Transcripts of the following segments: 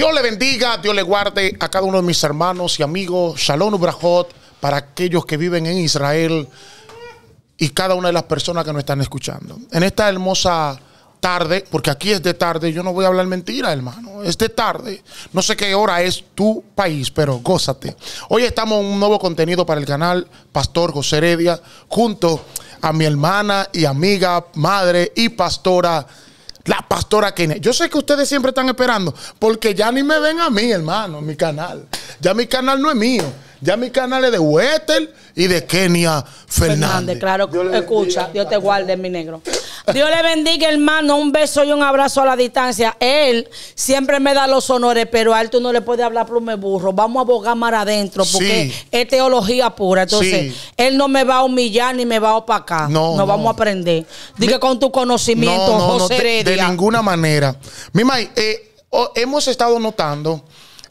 Dios le bendiga, Dios le guarde a cada uno de mis hermanos y amigos. Shalom Ubrahot para aquellos que viven en Israel y cada una de las personas que nos están escuchando. En esta hermosa tarde, porque aquí es de tarde, yo no voy a hablar mentira, hermano. Es de tarde. No sé qué hora es tu país, pero gózate. Hoy estamos en un nuevo contenido para el canal Pastor José Heredia, junto a mi hermana y amiga, madre y pastora la pastora Kenia. Yo sé que ustedes siempre están esperando, porque ya ni me ven a mí, hermano, mi canal. Ya mi canal no es mío. Ya mi canal de Wester y de Kenia Fernández. claro, escucha, Dios te guarde, mi negro. Dios le bendiga, hermano. Un beso y un abrazo a la distancia. Él siempre me da los honores, pero a él tú no le puedes hablar plume burro. Vamos a abogar más adentro, porque es teología pura. Entonces, él no me va a humillar ni me va a opacar. No. Nos no. vamos a aprender. Dije con tu conocimiento, De, ninguna manera. Mi eh, hemos estado notando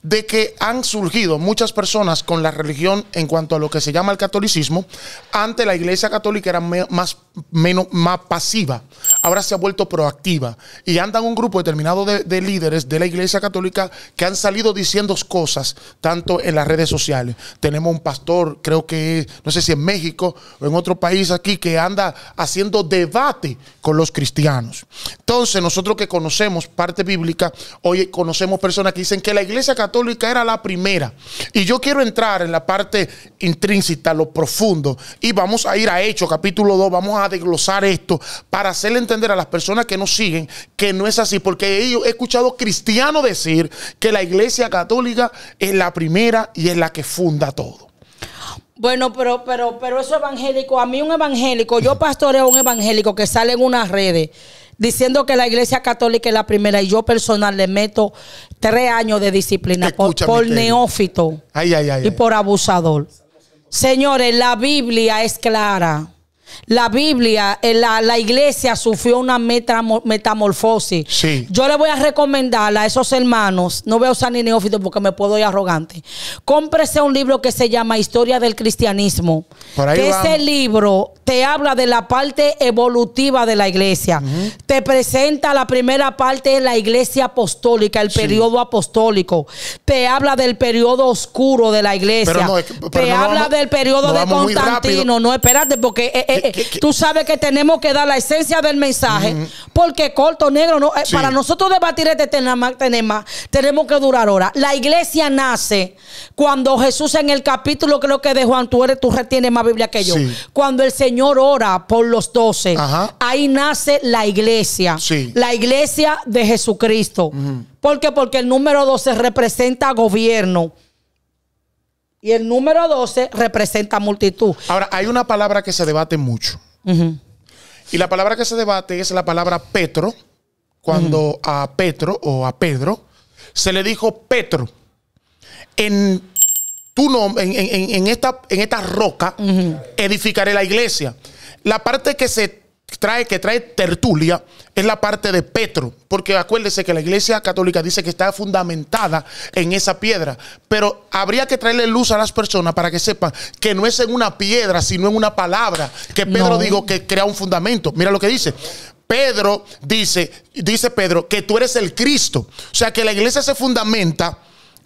de que han surgido muchas personas con la religión en cuanto a lo que se llama el catolicismo, ante la iglesia católica era más, menos, más pasiva ahora se ha vuelto proactiva y andan un grupo determinado de, líderes de la Iglesia Católica que han salido diciendo cosas, tanto en las redes sociales. Tenemos un pastor, creo que, no sé si en México o en otro país aquí, que anda haciendo debate con los cristianos. Entonces, nosotros que conocemos parte bíblica, hoy conocemos personas que dicen que la Iglesia Católica era la primera. Y yo quiero entrar en la parte intrínseca, lo profundo, y vamos a ir a Hechos, capítulo 2, vamos a desglosar esto para hacerle entender a las personas que nos siguen que no es así, porque ellos he escuchado cristianos decir que la iglesia católica es la primera y es la que funda todo. Bueno, pero, pero, pero eso evangélico, a mí un evangélico, yo pastoreo un evangélico que sale en unas redes diciendo que la iglesia católica es la primera y yo personal le meto tres años de disciplina por, neófito y por abusador. Señores, la Biblia es clara. La Biblia, eh, la, la iglesia sufrió una metamorfosis. Yo le voy a recomendar a esos hermanos, no voy a usar ni neófito porque me puedo ir arrogante. Cómprese un libro que se llama Historia del Cristianismo. ese libro te habla de la parte evolutiva de la iglesia. Te presenta la primera parte de la iglesia apostólica, el periodo apostólico. Te habla del periodo oscuro de la iglesia. te habla del periodo de Constantino. No, espérate, porque. es eh, eh, Tú sabes que tenemos que dar la esencia del mensaje, porque corto, negro, no, eh, para nosotros debatir este tema, tenemos que durar horas. La iglesia nace cuando Jesús en el capítulo creo que de Juan, tú eres, tú retienes más Biblia que yo, cuando el Señor ora por los doce, ahí nace la iglesia, la iglesia de Jesucristo. ¿Por qué? Porque el número 12 representa gobierno. Y el número 12 representa multitud. Ahora, hay una palabra que se debate mucho. Y la palabra que se debate es la palabra Petro. Cuando a Petro o a Pedro se le dijo Petro. En tu nombre, en, esta, en roca edificaré la iglesia. La parte que se trae, que trae tertulia es la parte de Petro, porque acuérdese que la Iglesia Católica dice que está fundamentada en esa piedra, pero habría que traerle luz a las personas para que sepan que no es en una piedra, sino en una palabra, que Pedro dijo que crea un fundamento. Mira lo que dice. Pedro dice, dice Pedro, que tú eres el Cristo. O sea que la iglesia se fundamenta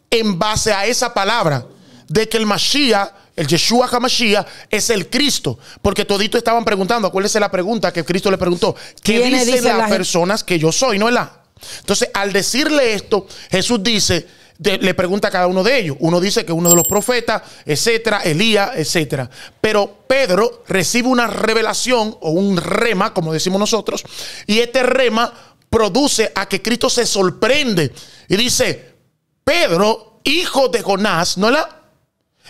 en base a esa palabra de que el Mashiach el Yeshua Hamashiach es el Cristo. Porque todito estaban preguntando, es la pregunta que Cristo le preguntó: ¿Qué dicen las personas que yo soy? No es la. Entonces, al decirle esto, Jesús dice: le pregunta a cada uno de ellos. Uno dice que uno de los profetas, etcétera, Elías, etcétera. Pero Pedro recibe una revelación o un rema, como decimos nosotros, y este rema produce a que Cristo se sorprende y dice: Pedro, hijo de Jonás, no es la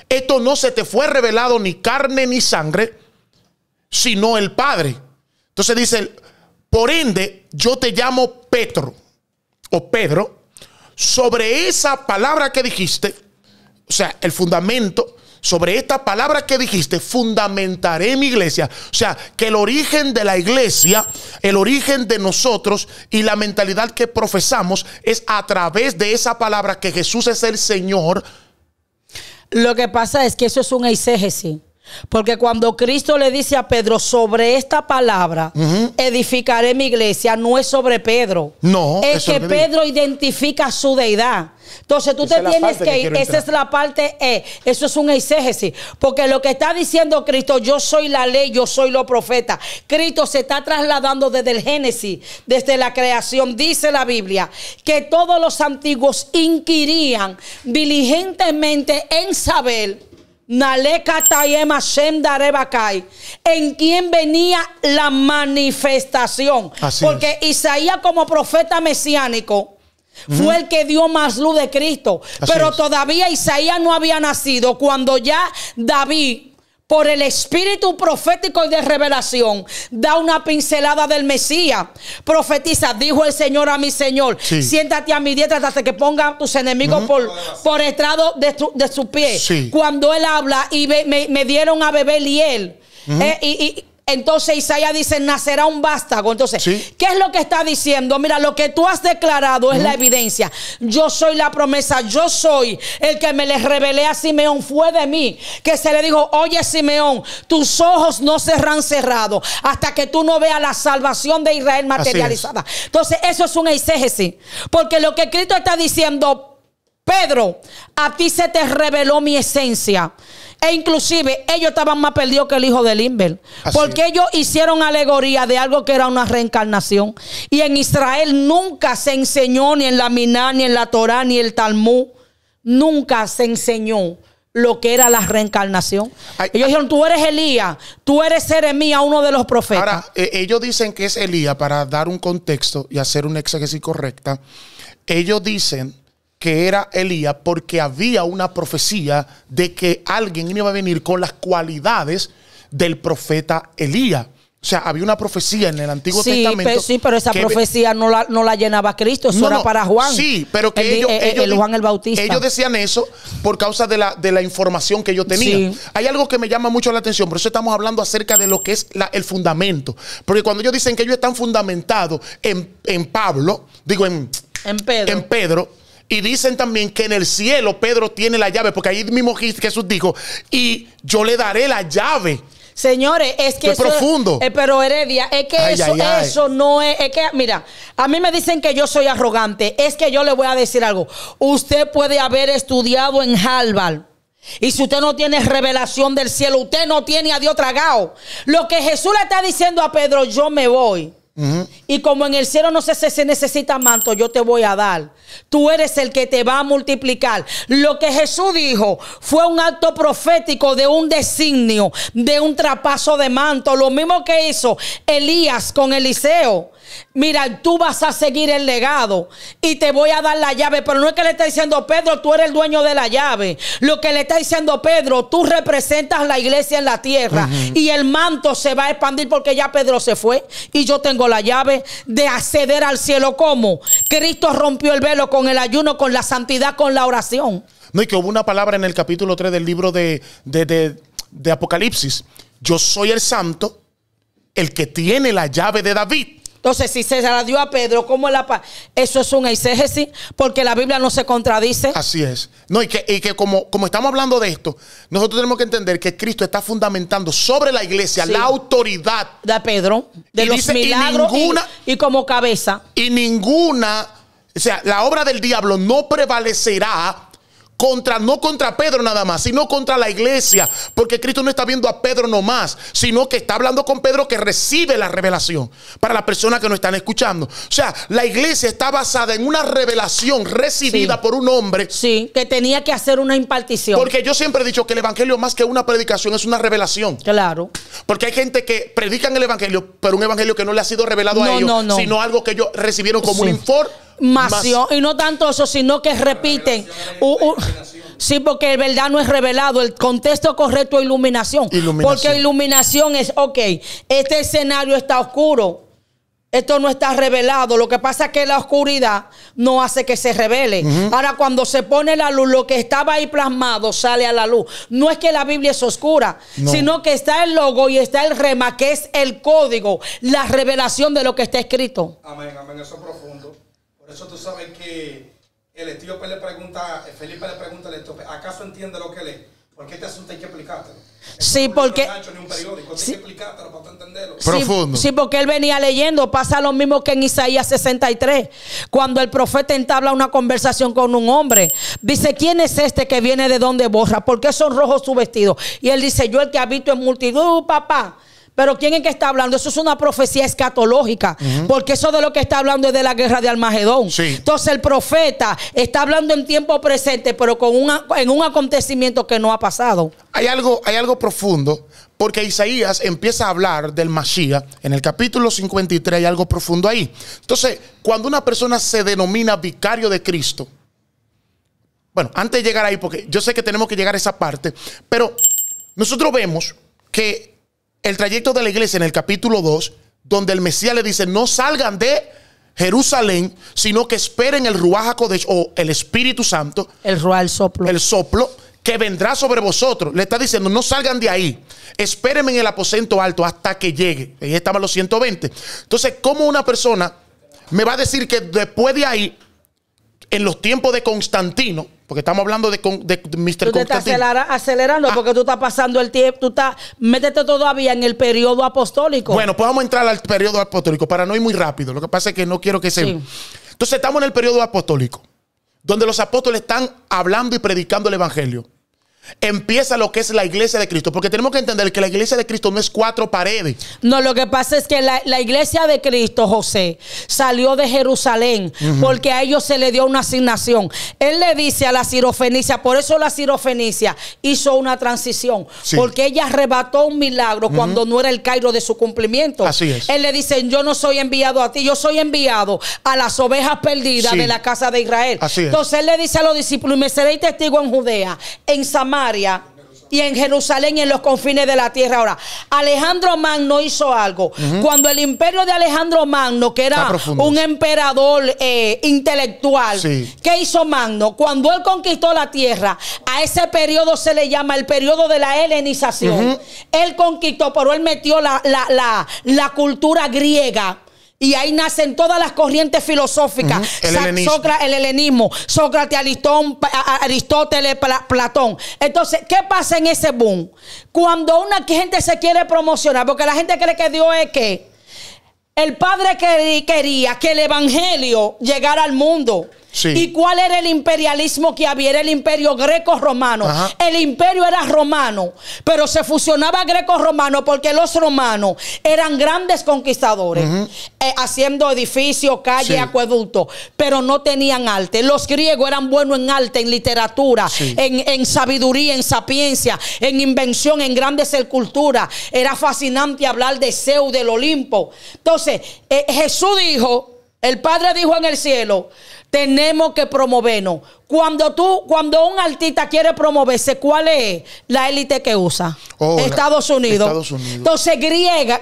esto no se te fue revelado ni carne ni sangre, sino el Padre. Entonces dice, por ende, yo te llamo Petro o Pedro, sobre esa palabra que dijiste, o sea, el fundamento, sobre esta palabra que dijiste, fundamentaré mi iglesia. O sea, que el origen de la iglesia, el origen de nosotros y la mentalidad que profesamos es a través de esa palabra que Jesús es el Señor lo que pasa es que eso es un eisegesis. Porque cuando Cristo le dice a Pedro sobre esta palabra, edificaré mi iglesia, no es sobre Pedro. No. es que Pedro identifica su deidad. Entonces tú te tienes que ir, esa es la parte E, eso es un exégesis, porque lo que está diciendo Cristo, yo soy la ley, yo soy lo profeta Cristo se está trasladando desde el Génesis, desde la creación, dice la Biblia, que todos los antiguos inquirían diligentemente en saber. En quien venía la manifestación. Porque Isaías como profeta mesiánico fue el que dio más luz de Cristo. Pero todavía Isaías no había nacido cuando ya David por el espíritu profético y de revelación, da una pincelada del Mesías. Profetiza, dijo el Señor a mi Señor, siéntate a mi diestra hasta que pongan tus enemigos por, por estrado de, de su pie. Cuando él habla y me, dieron a beber eh, y él. y entonces Isaías dice, nacerá un vástago. Entonces, ¿qué es lo que está diciendo? Mira, lo que tú has declarado es la evidencia. Yo soy la promesa, yo soy el que me les revelé a Simeón. Fue de mí que se le dijo, oye Simeón, tus ojos no serán cerrados hasta que tú no veas la salvación de Israel materializada. Entonces, eso es un exégesis. Porque lo que Cristo está diciendo, Pedro, a ti se te reveló mi esencia. E inclusive ellos estaban más perdidos que el hijo de Limber. Porque ellos hicieron alegoría de algo que era una reencarnación. Y en Israel nunca se enseñó ni en la Miná, ni en la Torá, ni el Talmud. Nunca se enseñó lo que era la reencarnación. ellos dijeron, tú eres Elías, tú eres Jeremías, uno de los profetas. Ahora, eh, ellos dicen que es Elías para dar un contexto y hacer una exégesis correcta. Ellos dicen que era Elías porque había una profecía de que alguien iba a venir con las cualidades del profeta Elías. O sea, había una profecía en el Antiguo Testamento. sí, pero esa profecía no la, no la llenaba Cristo, eso era para Juan. Sí, pero que ellos, eh, eh, Juan el Bautista. Ellos decían eso por causa de la, de la información que yo tenía. Hay algo que me llama mucho la atención, por eso estamos hablando acerca de lo que es el fundamento. Porque cuando ellos dicen que ellos están fundamentados en, Pablo, digo en, en Pedro, en Pedro y dicen también que en el cielo Pedro tiene la llave, porque ahí mismo Jesús dijo, y yo le daré la llave. Señores, es que es profundo. Eh, pero Heredia, es que eso, eso no es, es que mira, a mí me dicen que yo soy arrogante, es que yo le voy a decir algo. Usted puede haber estudiado en Halbal y si usted no tiene revelación del cielo, usted no tiene a Dios tragado. Lo que Jesús le está diciendo a Pedro, yo me voy. Y como en el cielo no si se, necesita manto, yo te voy a dar. Tú eres el que te va a multiplicar. Lo que Jesús dijo fue un acto profético de un designio, de un trapazo de manto. Lo mismo que hizo Elías con Eliseo. Mira, tú vas a seguir el legado y te voy a dar la llave. Pero no es que le esté diciendo Pedro, tú eres el dueño de la llave. Lo que le está diciendo Pedro, tú representas la iglesia en la tierra y el manto se va a expandir porque ya Pedro se fue y yo tengo la llave de acceder al cielo. ¿Cómo? Cristo rompió el velo con el ayuno, con la santidad, con la oración. No, y que hubo una palabra en el capítulo 3 del libro de, de, de, de Apocalipsis. Yo soy el santo, el que tiene la llave de David. Entonces, si se la dio a Pedro, ¿cómo la paz? Eso es un exégesis, porque la Biblia no se contradice. Así es. No, y que, que como, como estamos hablando de esto, nosotros tenemos que entender que Cristo está fundamentando sobre la iglesia la autoridad de Pedro, de los milagros y, y como cabeza. Y ninguna, o sea, la obra del diablo no prevalecerá contra, no contra Pedro nada más, sino contra la iglesia, porque Cristo no está viendo a Pedro nomás, sino que está hablando con Pedro que recibe la revelación para las personas que nos están escuchando. O sea, la iglesia está basada en una revelación recibida por un hombre. Sí, que tenía que hacer una impartición. Porque yo siempre he dicho que el evangelio más que una predicación es una revelación. Claro. Porque hay gente que predican el evangelio, pero un evangelio que no le ha sido revelado a ellos, sino algo que ellos recibieron como un informe y no tanto eso, sino que repiten. Sí, porque el verdad no es revelado. El contexto correcto es iluminación. Porque iluminación es, ok, este escenario está oscuro. Esto no está revelado. Lo que pasa es que la oscuridad no hace que se revele. Ahora, cuando se pone la luz, lo que estaba ahí plasmado sale a la luz. No es que la Biblia es oscura, sino que está el logo y está el rema, que es el código, la revelación de lo que está escrito. Amén, amén. Eso es profundo. Por eso tú sabes que el etíope pues le pregunta, Felipe le pregunta al etíope, ¿acaso entiende lo que lee? ¿Por qué te este asusta? Hay que explicártelo. Sí, porque. Sí, porque él venía leyendo. Pasa lo mismo que en Isaías 63. Cuando el profeta entabla una conversación con un hombre, dice: ¿Quién es este que viene de donde borra? ¿Por qué son rojos su vestido? Y él dice: Yo, el que habito en multitud, papá. Pero ¿quién es que está hablando? Eso es una profecía escatológica. Porque eso de lo que está hablando es de la guerra de Almagedón. Entonces el profeta está hablando en tiempo presente, pero con en un acontecimiento que no ha pasado. Hay algo, hay algo profundo. Porque Isaías empieza a hablar del Mashiach en el capítulo 53, hay algo profundo ahí. Entonces, cuando una persona se denomina vicario de Cristo, bueno, antes de llegar ahí, porque yo sé que tenemos que llegar a esa parte, pero nosotros vemos que el trayecto de la iglesia en el capítulo 2, donde el Mesías le dice, no salgan de Jerusalén, sino que esperen el Ruach de o el Espíritu Santo. El Ruach, el soplo. El soplo que vendrá sobre vosotros. Le está diciendo, no salgan de ahí. Espérenme en el aposento alto hasta que llegue. Ahí estaban los 120. Entonces, ¿cómo una persona me va a decir que después de ahí en los tiempos de Constantino, porque estamos hablando de, de, Mr. Constantino. Estás acelerando porque ah. tú estás pasando el tiempo, tú estás, métete todavía en el periodo apostólico. Bueno, pues vamos a entrar al periodo apostólico para no ir muy rápido. Lo que pasa es que no quiero que se... Entonces estamos en el periodo apostólico, donde los apóstoles están hablando y predicando el Evangelio empieza lo que es la iglesia de Cristo, porque tenemos que entender que la iglesia de Cristo no es cuatro paredes. No, lo que pasa es que la, iglesia de Cristo, José, salió de Jerusalén porque a ellos se le dio una asignación. Él le dice a la sirofenicia por eso la sirofenicia hizo una transición, porque ella arrebató un milagro cuando no era el Cairo de su cumplimiento. Así es. Él le dice, yo no soy enviado a ti, yo soy enviado a las ovejas perdidas de la casa de Israel. Así Entonces él le dice a los discípulos, y me seré testigo en Judea, en Samaria, y en Jerusalén y en los confines de la tierra. Ahora, Alejandro Magno hizo algo. Cuando el imperio de Alejandro Magno, que era un emperador eh, intelectual, ¿qué hizo Magno? Cuando él conquistó la tierra, a ese periodo se le llama el periodo de la helenización. Él conquistó, pero él metió la, la cultura griega y ahí nacen todas las corrientes filosóficas. el, helenismo, Sócrates, Aristóteles, Platón. Entonces, ¿qué pasa en ese boom? Cuando una gente se quiere promocionar, porque la gente cree que Dios es que el Padre quería que el Evangelio llegara al mundo. ¿Y cuál era el imperialismo que había? Era el imperio greco-romano. El imperio era romano, pero se fusionaba greco-romano porque los romanos eran grandes conquistadores, eh, haciendo edificios, calles, acueducto, acueductos, pero no tenían arte. Los griegos eran buenos en arte, en literatura, en, sabiduría, en sapiencia, en invención, en grandes esculturas. Era fascinante hablar de Zeus, del Olimpo. Entonces, eh, Jesús dijo, el Padre dijo en el cielo, tenemos que promovernos. Cuando tú, cuando un artista quiere promoverse, ¿cuál es la élite que usa? Estados, Unidos. Entonces, Grecia,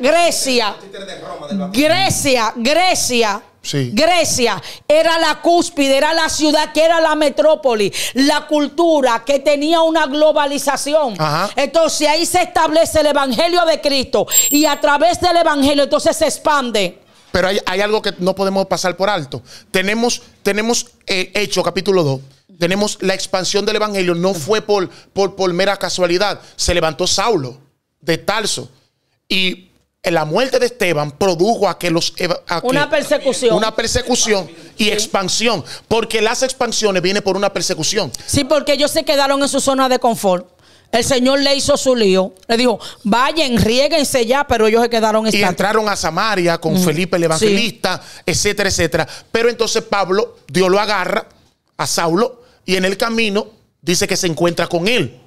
Grecia, Grecia. Sí. Grecia era la cúspide, era la ciudad que era la metrópoli, la cultura que tenía una globalización. Entonces ahí se establece el Evangelio de Cristo y a través del Evangelio entonces se expande. Pero hay, algo que no podemos pasar por alto. Tenemos, tenemos eh, Hecho, capítulo 2. Tenemos la expansión del Evangelio. No fue por, por, por mera casualidad. Se levantó Saulo de Tarso. Y la muerte de Esteban produjo a que los una persecución una persecución y expansión porque las expansiones vienen por una persecución sí porque ellos se quedaron en su zona de confort el Señor le hizo su lío. Le dijo, vayan, riéguense ya, pero ellos se quedaron estancados. Y entraron a Samaria con mm. Felipe el evangelista, etcétera, etcétera. Pero entonces Pablo, Dios lo agarra a Saulo y en el camino dice que se encuentra con él.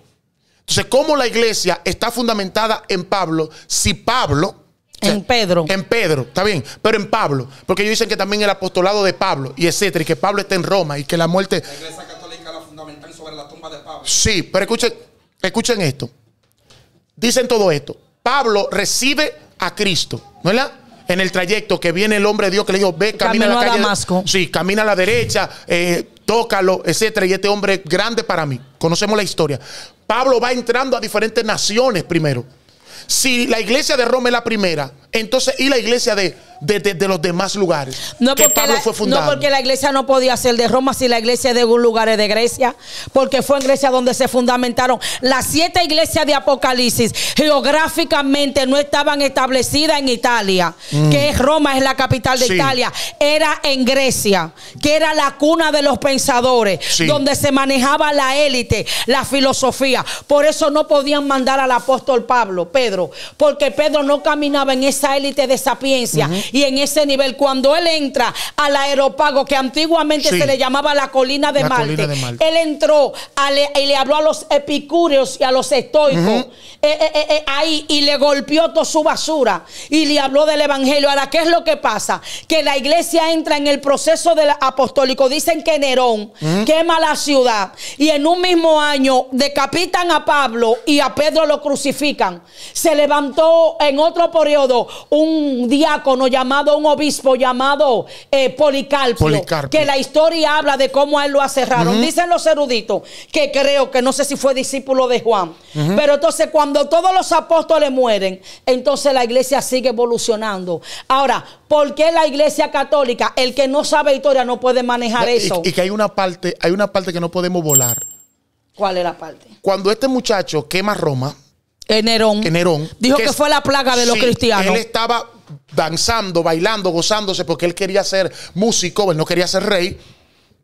Entonces, ¿cómo la iglesia está fundamentada en Pablo si Pablo... En Pedro. En Pedro, está bien, pero en Pablo. Porque ellos dicen que también el apostolado de Pablo y etcétera, y que Pablo está en Roma y que la muerte... La iglesia católica la fundamental sobre la tumba de Pablo. Sí, pero escuchen, Escuchen esto. Dicen todo esto. Pablo recibe a Cristo, ¿no En el trayecto que viene el hombre de Dios que le dijo, ve, camina a la calle. Sí, camina a la derecha, eh, tócalo, etcétera. Y este hombre es grande para mí. Conocemos la historia. Pablo va entrando a diferentes naciones primero. Si la iglesia de Roma es la primera, entonces y la iglesia de de, los demás lugares. No porque, la, no porque la iglesia no podía ser de Roma si la iglesia de un lugar es de Grecia, porque fue en Grecia donde se fundamentaron las siete iglesias de Apocalipsis. Geográficamente no estaban establecidas en Italia, mm. que Roma es la capital de Italia, era en Grecia, que era la cuna de los pensadores, donde se manejaba la élite, la filosofía. Por eso no podían mandar al apóstol Pablo, Pedro, porque Pedro no caminaba en esa élite de sapiencia y en ese nivel, cuando él entra al aeropago que antiguamente se le llamaba la colina de, Marte, él entró e, y le habló a los epicúreos y a los estoicos eh, eh, eh, ahí y le golpeó toda su basura y le habló del evangelio. Ahora, ¿qué es lo que pasa? Que la iglesia entra en el proceso del apostólico. Dicen que Nerón quema la ciudad y en un mismo año decapitan a Pablo y a Pedro lo crucifican. Se levantó en otro periodo un diácono llamado, un obispo llamado eh, Policarpo que la historia habla de cómo él lo aserraron. Dicen los eruditos que creo que no sé si fue discípulo de Juan, pero entonces cuando todos los apóstoles mueren, entonces la iglesia sigue evolucionando. Ahora, ¿por qué la iglesia católica, el que no sabe historia no puede manejar eso? Y, que hay una parte, hay una parte que no podemos volar. ¿Cuál es la parte? Cuando este muchacho quema Roma, Nerón, Nerón, dijo que, fue la plaga de los cristianos. Él estaba danzando, bailando, gozándose, porque él quería ser músico, él no quería ser rey,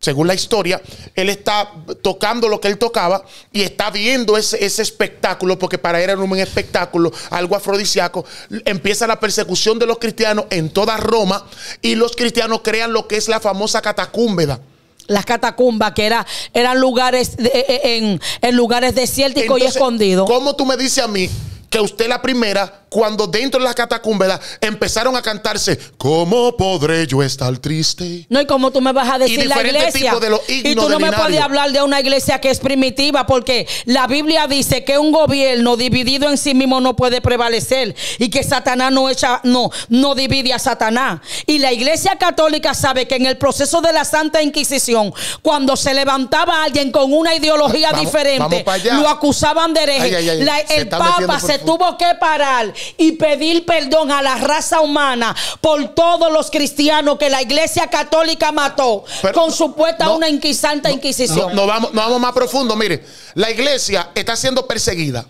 según la historia, él está tocando lo que él tocaba y está viendo ese, espectáculo, porque para él era un espectáculo, algo afrodisíaco. Empieza la persecución de los cristianos en toda Roma y los cristianos crean lo que es la famosa catacúmbeda las catacumbas, que era, eran lugares en, lugares y escondidos. ¿Cómo tú me dices a mí que usted la primera, cuando dentro de las catacumbas empezaron a cantarse, ¿cómo podré yo estar triste? No, y cómo tú me vas a decir la iglesia. De los y tú no me puedes hablar de una iglesia que es primitiva, porque la Biblia dice que un gobierno dividido en sí mismo no puede prevalecer y que Satanás no echa, no, no divide a Satanás. Y la iglesia católica sabe que en el proceso de la Santa Inquisición, cuando se levantaba alguien con una ideología diferente, lo acusaban de hereje. El Papa se tuvo que parar y pedir perdón a la raza humana por todos los cristianos que la iglesia católica mató con supuesta una inquisanta inquisición. No, vamos, vamos más profundo, mire, la iglesia está siendo perseguida.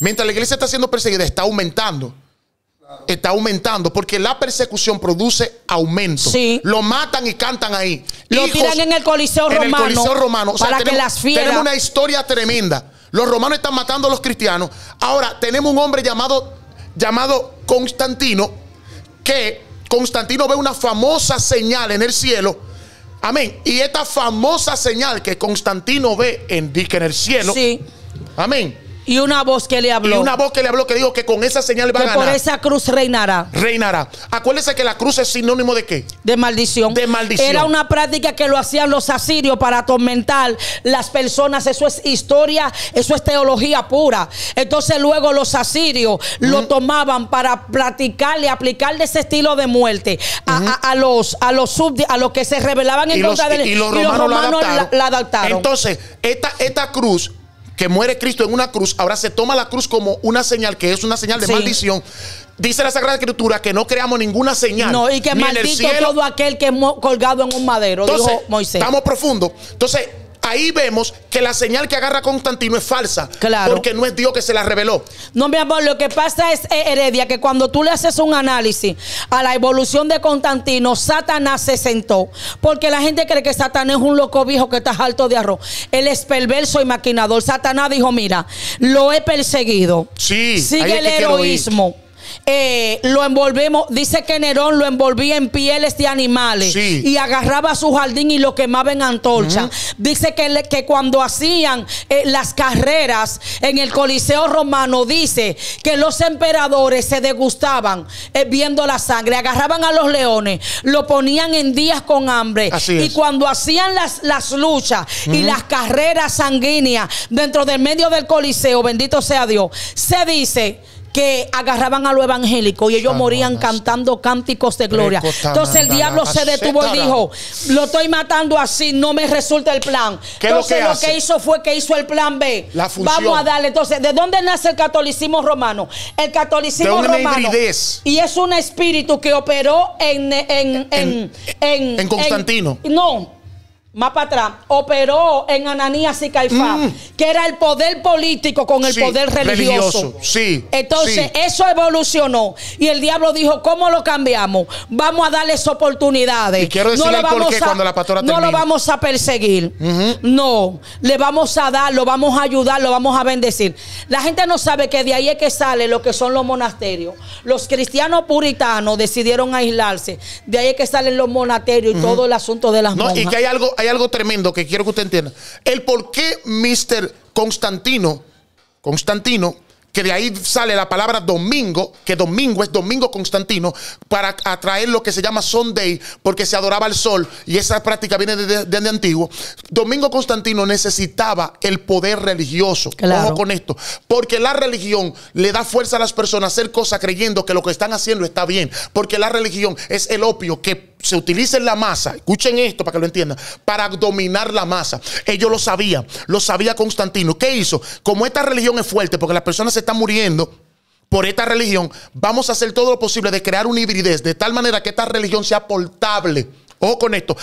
Mientras la iglesia está siendo perseguida, está aumentando está aumentando porque la persecución produce aumento. Lo matan y cantan ahí. Lo tiran en el Coliseo Romano. el Coliseo Romano. para que las tenemos una historia tremenda. Los romanos están matando a los cristianos. Ahora tenemos un hombre llamado, llamado Constantino, que Constantino ve una famosa señal en el cielo. Amén. Y esta famosa señal que Constantino ve en, en el cielo. Sí. Amén y una voz que le habló. Y una voz que le habló que dijo que con esa señal va a ganar. Por esa cruz reinará. Reinará. Acuérdese que la cruz es sinónimo de qué? De maldición. De maldición. Era una práctica que lo hacían los asirios para atormentar las personas. Eso es historia, eso es teología pura. Entonces luego los asirios lo tomaban para platicarle, aplicarle ese estilo de muerte a, los a los a los que se rebelaban en contra los, y, los romanos, la, adaptaron. Entonces, esta, esta cruz que muere Cristo en una cruz, ahora se toma la cruz como una señal que es una señal de maldición. Dice la Sagrada Escritura que no creamos ninguna señal. No, y que maldito todo aquel que es colgado en un madero, dijo Moisés. Estamos profundo. Entonces, ahí vemos que la señal que agarra Constantino es falsa. Claro. Porque no es Dios que se la reveló. No, mi amor, lo que pasa es, eh, Heredia, que cuando tú le haces un análisis a la evolución de Constantino, Satanás se sentó. Porque la gente cree que Satanás es un loco viejo que está alto de arroz. Él es perverso y maquinador. Satanás dijo: Mira, lo he perseguido. Sí, sigue el heroísmo. Eh, lo envolvemos, dice que Nerón lo envolvía en pieles de animales y agarraba su jardín y lo quemaba en antorcha. Dice que, que, cuando hacían eh, las carreras en el Coliseo romano, dice que los emperadores se degustaban eh, viendo la sangre, agarraban a los leones, lo ponían en días con hambre y cuando hacían las, las luchas y las carreras sanguíneas dentro del medio del Coliseo, bendito sea Dios, se dice que agarraban a lo evangélico y ellos morían cantando cánticos de gloria. Entonces el diablo se detuvo y dijo, lo estoy matando así, no me resulta el plan. Entonces lo que, hizo fue que hizo el plan B. La Vamos a darle. Entonces, ¿de dónde nace el catolicismo romano? El catolicismo romano. Y es un espíritu que operó en, en, en, en, Constantino. no, más para atrás, operó en Ananías y Caifás, mm. que era el poder político con el poder religioso. Sí. Entonces, eso evolucionó. Y el diablo dijo: ¿Cómo lo cambiamos? Vamos a darles oportunidades. Y quiero no lo vamos a perseguir. No. Le vamos a dar, lo vamos a ayudar, lo vamos a bendecir. La gente no sabe que de ahí es que sale lo que son los monasterios. Los cristianos puritanos decidieron aislarse. De ahí es que salen los monasterios y todo el asunto de las no, Y que hay algo algo tremendo que quiero que usted entienda. El por qué Mr. Constantino, Constantino, que de ahí sale la palabra domingo, que domingo es domingo Constantino, para atraer lo que se llama Sunday, porque se adoraba el sol y esa práctica viene desde, antiguo. Domingo Constantino necesitaba el poder religioso. Ojo con esto, porque la religión le da fuerza a las personas a hacer cosas creyendo que lo que están haciendo está bien, porque la religión es el opio que se utiliza la masa, escuchen esto para que lo entiendan, para dominar la masa. Ellos lo sabían, lo sabía Constantino. ¿Qué hizo? Como esta religión es fuerte, porque las personas se están muriendo, por esta religión, vamos a hacer todo lo posible de crear una hibridez, de tal manera que esta religión sea portable Ojo con esto.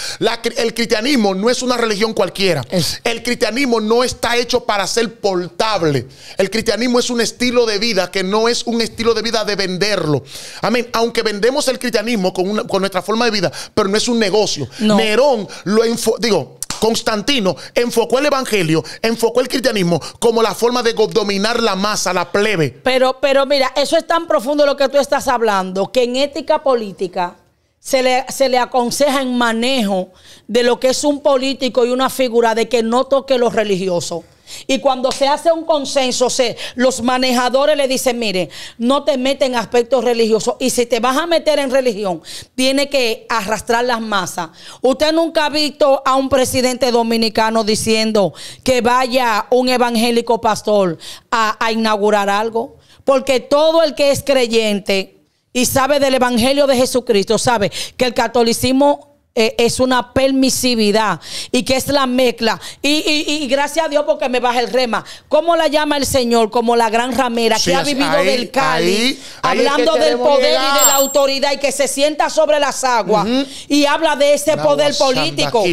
el cristianismo no es una religión cualquiera. El cristianismo no está hecho para ser portable. El cristianismo es un estilo de vida que no es un estilo de vida de venderlo. Amén. Aunque vendemos el cristianismo con, nuestra forma de vida, pero no es un negocio. Nerón lo digo, Constantino enfocó el evangelio, enfocó el cristianismo como la forma de dominar la masa, la plebe. Pero, pero mira, eso es tan profundo lo que tú estás hablando, que en ética política se le, aconseja en manejo de lo que es un político y una figura de que no toque los religiosos. Y cuando se hace un consenso, se, los manejadores le dicen, mire, no te metes en aspectos religiosos. Y si te vas a meter en religión, tiene que arrastrar las masas. Usted nunca ha visto a un presidente dominicano diciendo que vaya un evangélico pastor a inaugurar algo. Porque todo el que es creyente y sabe del Evangelio de Jesucristo, sabe que el catolicismo eh, es una permisividad y que es la mezcla. Y, gracias a Dios porque me baja el rema. ¿Cómo la llama el Señor? Como la gran ramera que ha vivido del Cali, hablando del poder y de la autoridad y que se sienta sobre las aguas y habla de ese poder político.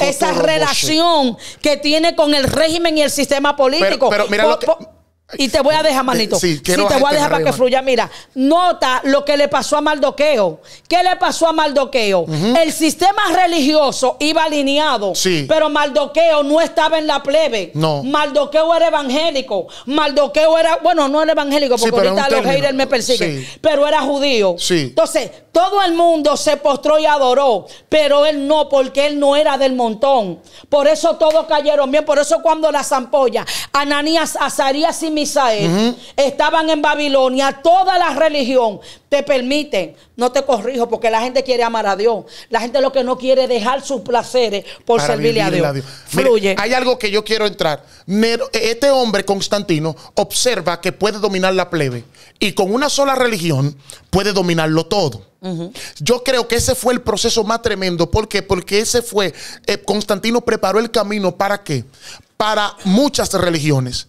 Esa relación que tiene con el régimen y el sistema político. Pero, mira y te voy a dejar, eh, manito. si te voy a dejar para que fluya. Mira, nota lo que le pasó a Maldoqueo. ¿Qué le pasó a Mardoqueo? El sistema religioso iba alineado, sí. pero Maldoqueo no estaba en la plebe. No. Maldoqueo era evangélico. Maldoqueo era, bueno, no era evangélico, porque ahorita los haters me persiguen, pero era judío. Entonces, todo el mundo se postró y adoró, pero él no, porque él no era del montón. Por eso todos cayeron bien. Por eso cuando las zampolla Ananías, Azarías y Misael, estaban en Babilonia, toda la religión te permiten, no te corrijo, porque la gente quiere amar a Dios. La gente lo que no quiere es dejar sus placeres por servirle a Dios. Fluye. hay algo que yo quiero entrar. Este hombre, Constantino, observa que puede dominar la plebe y con una sola religión puede dominarlo todo. Yo creo que ese fue el proceso más tremendo. ¿Por qué? Porque ese fue, eh, Constantino preparó el camino para qué? Para muchas religiones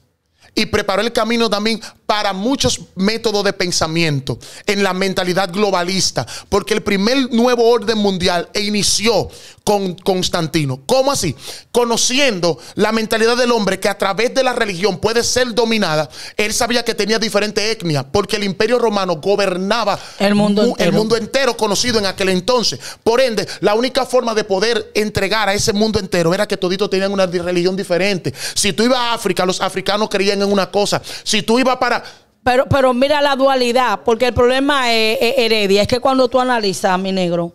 y preparó el camino también para muchos métodos de pensamiento en la mentalidad globalista, porque el primer nuevo orden mundial inició con Constantino. ¿Cómo así? Conociendo la mentalidad del hombre que a través de la religión puede ser dominada, él sabía que tenía diferente etnia, porque el imperio romano gobernaba el mundo entero, el mundo entero conocido en aquel entonces. Por ende, la única forma de poder entregar a ese mundo entero era que toditos tenían una religión diferente. Si tú ibas a África, los africanos creían en una cosa. Si tú ibas para pero, pero mira la dualidad, porque el problema es, Heredia, es que cuando tú analizas, mi negro,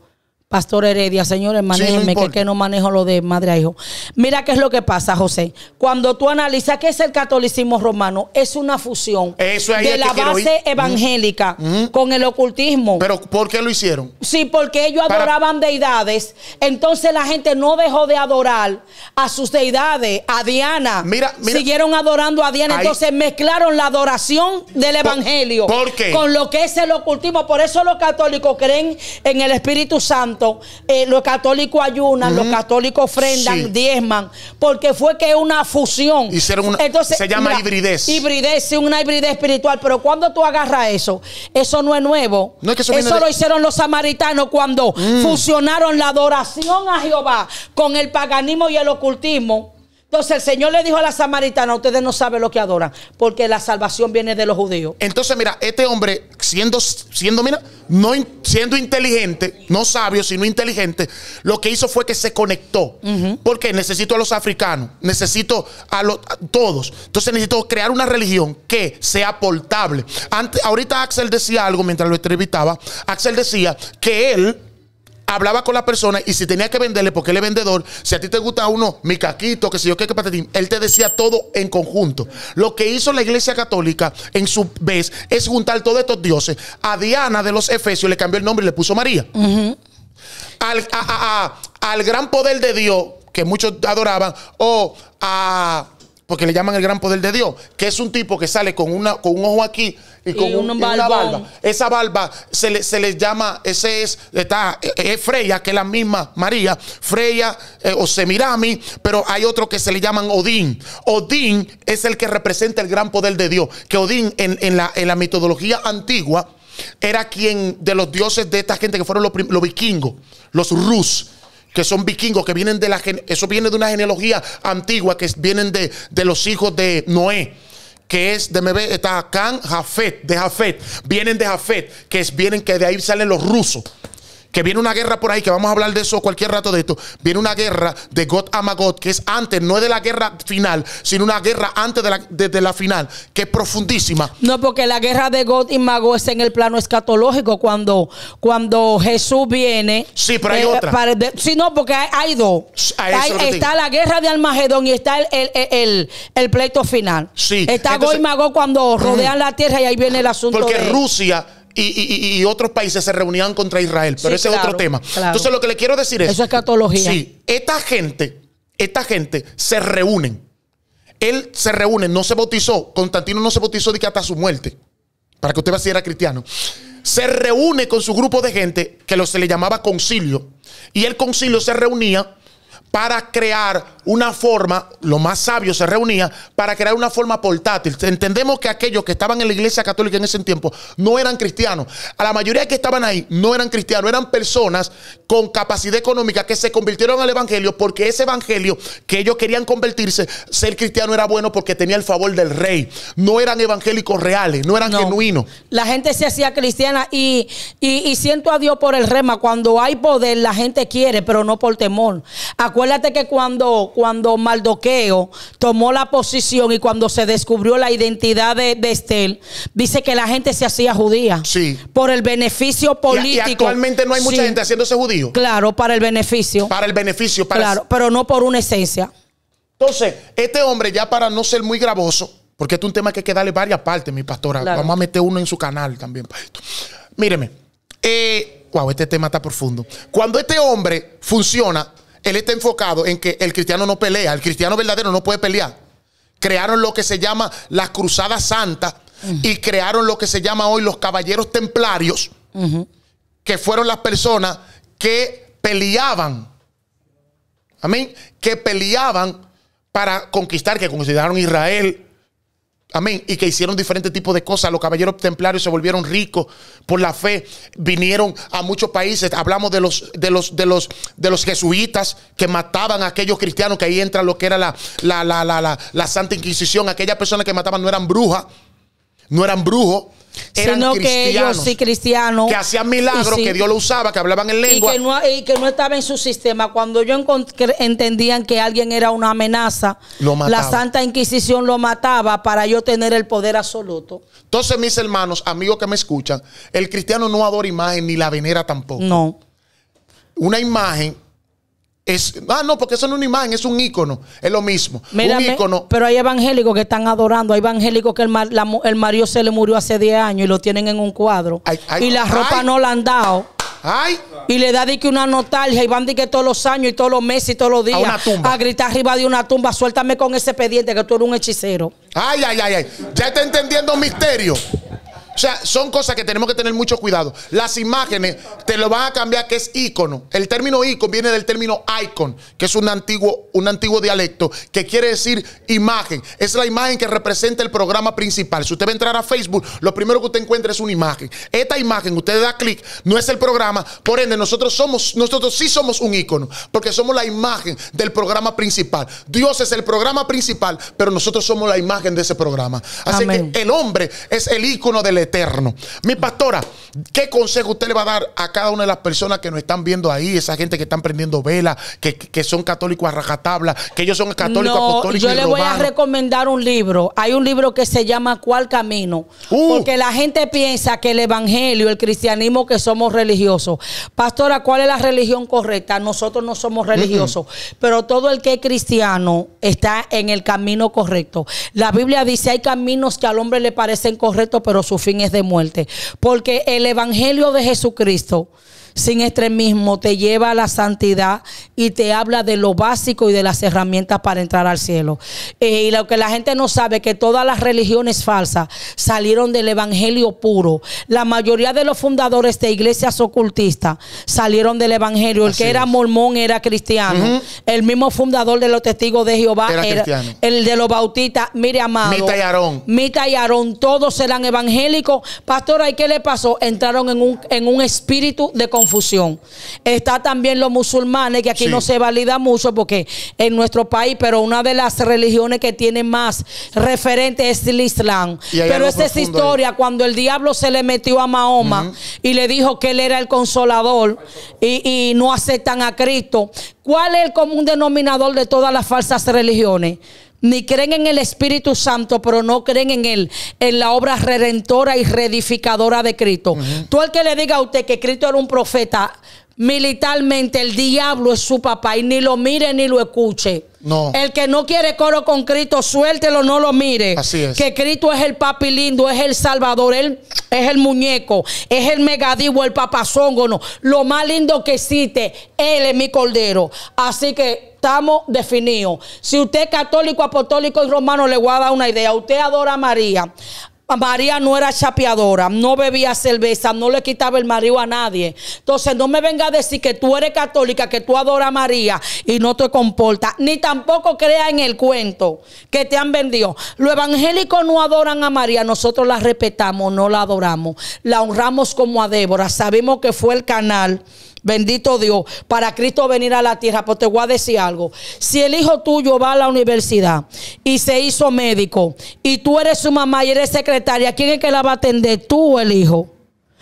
Pastor Heredia, señores, manéjenme, que, no manejo lo de madre a hijo. Mira qué es lo que pasa, José. Cuando tú analizas qué es el catolicismo romano, es una fusión de la base evangélica mm, mm. con el ocultismo. ¿Pero por qué lo hicieron? Sí, porque ellos adoraban deidades. Entonces la gente no dejó de adorar a sus deidades, a Diana. Mira, Siguieron adorando a Diana. Entonces mezclaron la adoración del evangelio con lo que es el ocultismo. Por eso los católicos creen en el Espíritu Santo eh, los católicos ayunan, los católicos ofrendan, diezman, porque fue que una fusión. se llama hibridez. Hibridez, sí, una hibridez espiritual. Pero cuando tú agarras eso, eso no es nuevo. eso, lo hicieron los samaritanos cuando mm. fusionaron la adoración a Jehová con el paganismo y el ocultismo. Entonces el Señor le dijo a la samaritana, ustedes no saben lo que adoran, porque la salvación viene de los judíos. Entonces, mira, este hombre, siendo, siendo, mira, no, siendo inteligente, no sabio, sino inteligente, lo que hizo fue que se conectó. Porque necesito a los africanos, necesito a, los, todos. Entonces necesito crear una religión que sea portable. Antes, ahorita Axel decía algo mientras lo entrevistaba. Axel decía que él hablaba con la persona y si tenía que venderle, porque él es vendedor, si a ti te gusta uno, mi caquito, que si yo qué, que patatín, él te decía todo en conjunto. Lo que hizo la iglesia católica en su vez es juntar todos estos dioses. A Diana de los Efesios le cambió el nombre y le puso María. al, al gran poder de Dios, que muchos adoraban, o a porque le llaman el gran poder de Dios, que es un tipo que sale con, una, con un ojo aquí y con una barba. Esa barba se le, llama, ese es, está, eh, Freya, que es la misma María, Freya eh, o Semirami, pero hay otro que se le llaman Odín. Odín es el que representa el gran poder de Dios, que Odín en, la, en la mitología antigua era quien de los dioses de esta gente que fueron los, los vikingos, los rus que son vikingos, que vienen de la eso viene de una genealogía antigua, que vienen de, los hijos de Noé que es de Mebe, está Can, Jafet, de Jafet, vienen de Jafet, que es, vienen que de ahí salen los rusos que viene una guerra por ahí, que vamos a hablar de eso cualquier rato de esto, viene una guerra de God a God, que es antes, no es de la guerra final, sino una guerra antes de la, de, la final, que es profundísima. No, porque la guerra de God y Mago es en el plano escatológico, cuando, cuando Jesús viene. Sí, pero hay eh, otra. sí, no, porque hay, dos. está la guerra de Almagedón y está el, el, pleito final. Sí. Está God y Mago cuando rodean la tierra y ahí viene el asunto. Porque Rusia y, otros países se reunían contra Israel, pero ese es otro tema. Entonces, lo que le quiero decir es. Eso es catología. Sí, esta gente, esta gente se reúnen. Él se reúne, no se bautizó. Constantino no se bautizó de que hasta su muerte. Para que usted vea si era cristiano. Se reúne con su grupo de gente que lo, se le llamaba concilio. Y el concilio se reunía para crear una forma, Lo más sabio se reunía para crear una forma portátil. Entendemos que aquellos que estaban en la iglesia católica en ese tiempo no eran cristianos. A la mayoría que estaban ahí no eran cristianos, eran personas con capacidad económica que se convirtieron al evangelio porque ese evangelio que ellos querían convertirse, ser cristiano era bueno porque tenía el favor del rey. No eran evangélicos reales, no eran genuinos. La gente se hacía cristiana y, y, y siento a Dios por el rema. Cuando hay poder, la gente quiere, pero no por temor. Acuérdate que cuando cuando Maldoqueo tomó la posición y cuando se descubrió la identidad de, Estel, dice que la gente se hacía judía. Sí. Por el beneficio político. actualmente no hay mucha gente haciéndose judío. Claro, para el beneficio. Para el beneficio. Para claro, pero no por una esencia. Entonces, este hombre ya para no ser muy gravoso, porque este es un tema que hay que darle varias partes, mi pastora. Vamos a meter uno en su canal también para esto. Míreme. wow, eh, este tema está profundo. Cuando este hombre funciona él está enfocado en que el cristiano no pelea, el cristiano verdadero no puede pelear. Crearon lo que se llama las cruzadas santas y crearon lo que se llama hoy los caballeros templarios, que fueron las personas que peleaban, amén, que peleaban para conquistar, que conquistaron Israel, Amén. Y que hicieron diferentes tipos de cosas. Los caballeros templarios se volvieron ricos por la fe. Vinieron a muchos países. Hablamos de los, de los, de los, de los jesuitas que mataban a aquellos cristianos que ahí entra lo que era la, la, la, la, la Santa Inquisición. Aquellas personas que mataban no eran brujas, no eran brujos, sino que ellos sí cristianos. Que hacían milagros, que Dios lo usaba, que hablaban en lengua. Y que no, estaba en su sistema. Cuando ellos entendían que alguien era una amenaza, la Santa Inquisición lo mataba para yo tener el poder absoluto. Entonces, mis hermanos, amigos que me escuchan, el cristiano no adora imagen ni la venera tampoco. No. Una imagen es, ah, no, porque eso no es un imán, es un ícono. Es lo mismo. un ícono. Pero hay evangélicos que están adorando. Hay evangélicos que el, mar, marido se le murió hace 10 años y lo tienen en un cuadro. y la ropa no la han dado. Y le da de que una nostalgia y van de que todos los años y todos los meses y todos los días a, gritar arriba de una tumba, suéltame con ese pediente que tú eres un hechicero. Ay, ay, ay, ay. Ya está entendiendo misterio. O sea, son cosas que tenemos que tener mucho cuidado. Las imágenes te lo van a cambiar que es ícono. El término ícono viene del término icon, que es un antiguo, un antiguo dialecto que quiere decir imagen. Es la imagen que representa el programa principal. Si usted va a entrar a Facebook, lo primero que usted encuentra es una imagen. Esta imagen, usted da clic, no es el programa. Por ende, nosotros somos, nosotros sí somos un ícono, porque somos la imagen del programa principal. Dios es el programa principal, pero nosotros somos la imagen de ese programa. Así que el hombre es el ícono del eterno. Mi pastora, ¿qué consejo usted le va a dar a cada una de las personas que nos están viendo ahí? Esa gente que están prendiendo velas, que, son católicos a rajatabla, que ellos son católicos Yo le voy a recomendar un libro. Hay un libro que se llama ¿Cuál camino? Uh. Porque la gente piensa que el evangelio, el cristianismo, que somos religiosos. Pastora, ¿cuál es la religión correcta? Nosotros no somos religiosos, pero todo el que es cristiano está en el camino correcto. La Biblia dice hay caminos que al hombre le parecen correctos, pero su fin es de muerte. Porque el Evangelio de Jesucristo sin extremismo, te lleva a la santidad y te habla de lo básico y de las herramientas para entrar al cielo. Eh, y lo que la gente no sabe, que todas las religiones falsas salieron del evangelio puro. La mayoría de los fundadores de iglesias ocultistas salieron del evangelio. El que era mormón era cristiano. El mismo fundador de los testigos de Jehová era, cristiano. el de los bautistas. Mire, amado. Mita y Aarón. Mita y Aarón, todos eran evangélicos. Pastora, ¿y qué le pasó? Entraron en un, en un espíritu de confusión confusión. Está también los musulmanes, que aquí no se valida mucho porque en nuestro país, pero una de las religiones que tiene más referente es el Islam. Pero esa es historia, cuando el diablo se le metió a Mahoma y le dijo que él era el consolador y no aceptan a Cristo. ¿Cuál es el común denominador de todas las falsas religiones? ni creen en el Espíritu Santo, pero no creen en Él, en la obra redentora y reedificadora de Cristo. Tú el que le diga a usted que Cristo era un profeta, militarmente el diablo es su papá y ni lo mire ni lo escuche. No. El que no quiere coro con Cristo, suéltelo, no lo mire. Así es. Que Cristo es el papi lindo, es el salvador, él es el muñeco, es el megadivo, el papazóngono, lo más lindo que existe, él es mi cordero. Así que estamos definidos. Si usted es católico, apostólico y romano, le voy a dar una idea. Usted adora a María, María no era chapeadora, no bebía cerveza, no le quitaba el marido a nadie. Entonces no me venga a decir que tú eres católica, que tú adoras a María y no te comportas, ni tampoco crea en el cuento que te han vendido. Los evangélicos no adoran a María, nosotros la respetamos, no la adoramos, la honramos como a Débora, sabemos que fue el canal Bendito Dios, para Cristo venir a la tierra. Pues te voy a decir algo. Si el hijo tuyo va a la universidad y se hizo médico y tú eres su mamá y eres secretaria, ¿quién es que la va a atender? Tú, el hijo.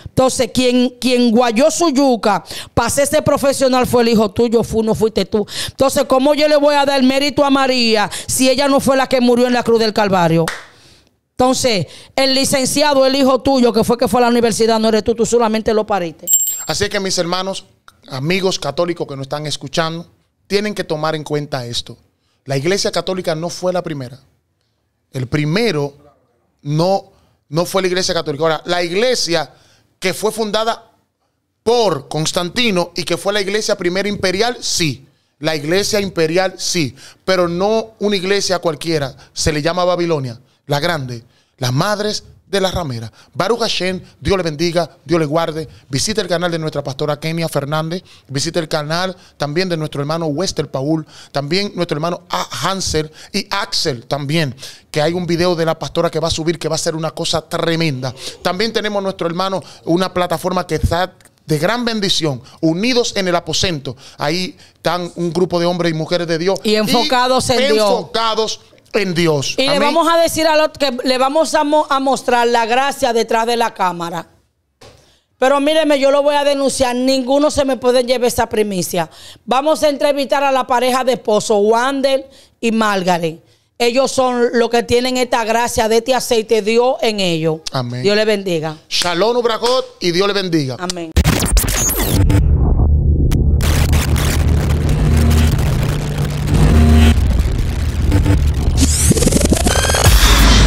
Entonces, quien, guayó su yuca, pasé ese profesional fue el hijo tuyo, no fuiste tú. Entonces, ¿cómo yo le voy a dar mérito a María si ella no fue la que murió en la cruz del Calvario? Entonces, el licenciado, el hijo tuyo, que fue que fue a la universidad, no eres tú, tú solamente lo pariste. Así que mis hermanos, amigos católicos que nos están escuchando, tienen que tomar en cuenta esto. La Iglesia Católica no fue la primera. El primero no, no fue la Iglesia Católica. Ahora, la Iglesia que fue fundada por Constantino y que fue la Iglesia primera imperial, sí. La Iglesia imperial, sí. Pero no una iglesia cualquiera. Se le llama Babilonia, la grande. Las madres de la Ramera. Baruch Hashem, Dios le bendiga, Dios le guarde. Visita el canal de nuestra pastora Kenia Fernández. Visita el canal también de nuestro hermano Wester Paul. También nuestro hermano Hansel y Axel también. Que hay un video de la pastora que va a subir que va a ser una cosa tremenda. También tenemos nuestro hermano una plataforma que está de gran bendición, unidos en el aposento. Ahí están un grupo de hombres y mujeres de Dios. Y enfocados en Dios en Dios. Y le vamos a decir a los que le vamos a, mostrar la gracia detrás de la cámara. Pero míreme, yo lo voy a denunciar. Ninguno se me puede llevar esa primicia. Vamos a entrevistar a la pareja de esposo, Wander y Margaret. Ellos son los que tienen esta gracia de este aceite. de Dios en ellos. Amén. Dios le bendiga. Shalom, Ubrahot, y Dios le bendiga. Amén.